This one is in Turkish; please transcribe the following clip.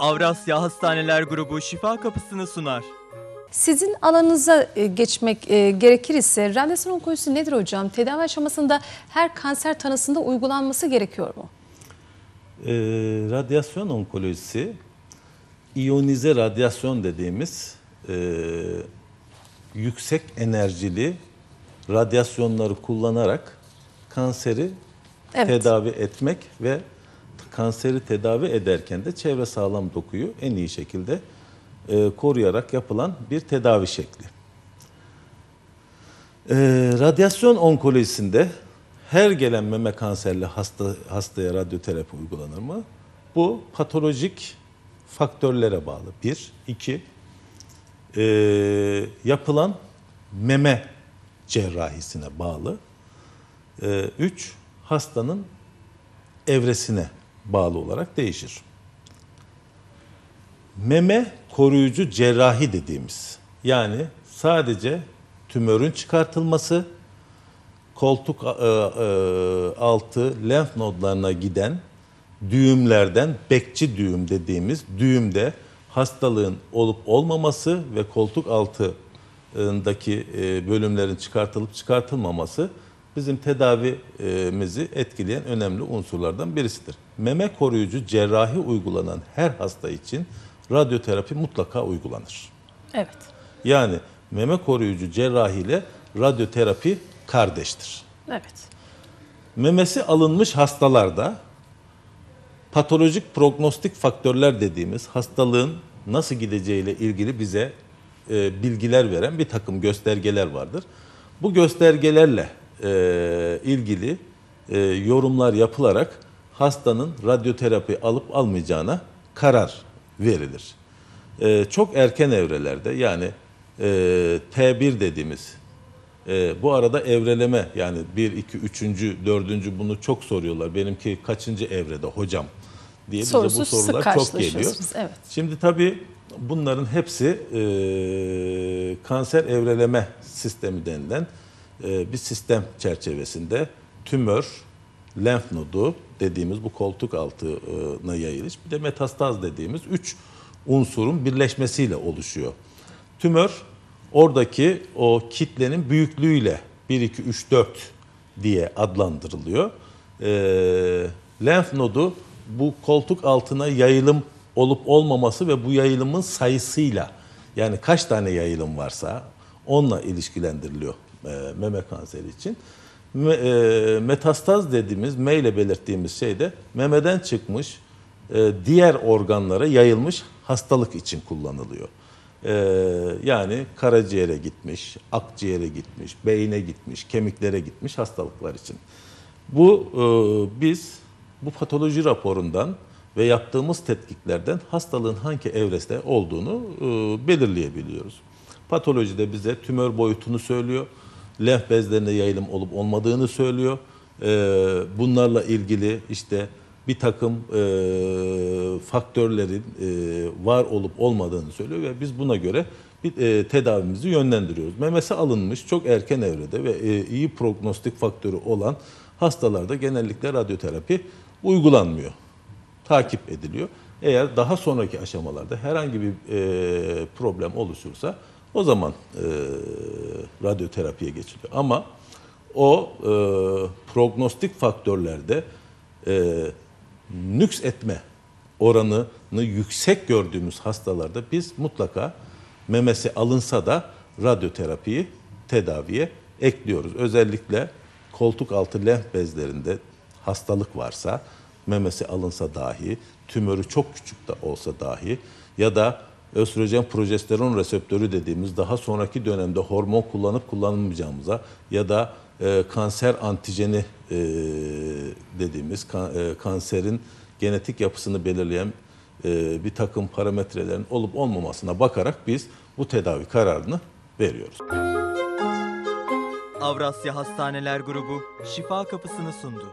Avrasya Hastaneler Grubu Şifa Kapısı'nı sunar. Sizin alanınıza e, geçmek e, gerekir ise radyasyon onkolojisi nedir hocam? Tedavi aşamasında her kanser tanısında uygulanması gerekiyor mu? Ee, radyasyon onkolojisi, iyonize radyasyon dediğimiz e, yüksek enerjili radyasyonları kullanarak kanseri evet. tedavi etmek ve kanseri tedavi ederken de çevre sağlam dokuyu en iyi şekilde e, koruyarak yapılan bir tedavi şekli. E, radyasyon onkolojisinde her gelen meme kanserli hasta, hastaya radyoterapi uygulanır mı? Bu patolojik faktörlere bağlı. Bir, iki, e, yapılan meme cerrahisine bağlı. E, üç, hastanın evresine bağlı olarak değişir. Meme koruyucu cerrahi dediğimiz yani sadece tümörün çıkartılması, koltuk e, e, altı lenf nodlarına giden düğümlerden bekçi düğüm dediğimiz düğümde hastalığın olup olmaması ve koltuk altındaki e, bölümlerin çıkartılıp çıkartılmaması bizim tedavimizi etkileyen önemli unsurlardan birisidir. Meme koruyucu cerrahi uygulanan her hasta için radyoterapi mutlaka uygulanır. Evet. Yani meme koruyucu cerrahi ile radyoterapi kardeştir. Evet. Memesi alınmış hastalarda patolojik prognostik faktörler dediğimiz hastalığın nasıl gideceğiyle ilgili bize e, bilgiler veren bir takım göstergeler vardır. Bu göstergelerle e, ilgili e, yorumlar yapılarak hastanın radyoterapi alıp almayacağına karar verilir. E, çok erken evrelerde yani e, T1 dediğimiz e, bu arada evreleme yani 1, 2, 3. 4. bunu çok soruyorlar. Benimki kaçıncı evrede hocam diye bize bu sorular çok geliyor. Biz, evet. Şimdi tabii bunların hepsi e, kanser evreleme sistemi denilen e, bir sistem çerçevesinde tümör, lenf nodu dediğimiz bu koltuk altına yayılış bir de metastaz dediğimiz 3 unsurun birleşmesiyle oluşuyor. Tümör oradaki o kitlenin büyüklüğüyle 1, 2, 3, 4 diye adlandırılıyor. E, lenf nodu bu koltuk altına yayılım olup olmaması ve bu yayılımın sayısıyla yani kaç tane yayılım varsa onunla ilişkilendiriliyor e, meme kanseri için. Me, e, metastaz dediğimiz M ile belirttiğimiz şey de memeden çıkmış e, diğer organlara yayılmış hastalık için kullanılıyor. Ee, yani karaciğere gitmiş, akciğere gitmiş, beyine gitmiş, kemiklere gitmiş hastalıklar için. Bu e, biz bu patoloji raporundan ve yaptığımız tetkiklerden hastalığın hangi evreste olduğunu e, belirleyebiliyoruz. Patoloji de bize tümör boyutunu söylüyor, lenf bezlerine yayılım olup olmadığını söylüyor. Ee, bunlarla ilgili işte bir takım e, faktörlerin e, var olup olmadığını söylüyor ve biz buna göre bir e, tedavimizi yönlendiriyoruz. Memesi alınmış çok erken evrede ve e, iyi prognostik faktörü olan hastalarda genellikle radyoterapi uygulanmıyor. Takip ediliyor. Eğer daha sonraki aşamalarda herhangi bir e, problem oluşursa o zaman e, radyoterapiye geçiliyor. Ama o e, prognostik faktörlerde e, nüks etme oranını yüksek gördüğümüz hastalarda biz mutlaka memesi alınsa da radyoterapiyi tedaviye ekliyoruz. Özellikle koltuk altı lenf bezlerinde hastalık varsa memesi alınsa dahi, tümörü çok küçük de olsa dahi ya da östrojen progesteron reseptörü dediğimiz daha sonraki dönemde hormon kullanıp kullanmayacağımıza ya da e, kanser antijeni e, dediğimiz kan, e, kanserin genetik yapısını belirleyen e, bir takım parametrelerin olup olmamasına bakarak biz bu tedavi kararını veriyoruz. Avrasya Hastaneler Grubu Şifa Kapısını sundu.